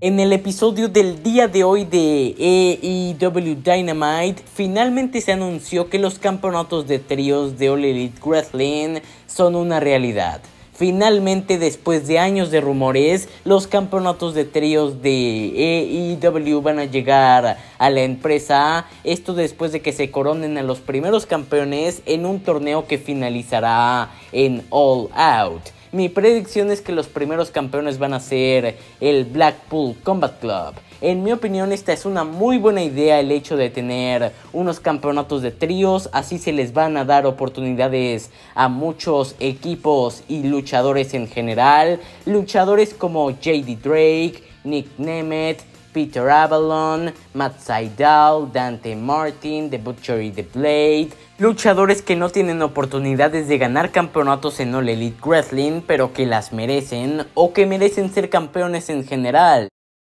En el episodio del día de hoy de AEW Dynamite, finalmente se anunció que los campeonatos de tríos de All Elite Wrestling son una realidad. Finalmente, después de años de rumores, los campeonatos de tríos de AEW van a llegar a la empresa. Esto después de que se coronen a los primeros campeones en un torneo que finalizará en All Out. Mi predicción es que los primeros campeones van a ser el Blackpool Combat Club. En mi opinión esta es una muy buena idea el hecho de tener unos campeonatos de tríos, así se les van a dar oportunidades a muchos equipos y luchadores en general, luchadores como JD Drake, Nick Nemeth, Peter Avalon, Matt Sydal, Dante Martin, The Butcher y The Blade. Luchadores que no tienen oportunidades de ganar campeonatos en All Elite Wrestling, pero que las merecen o que merecen ser campeones en general.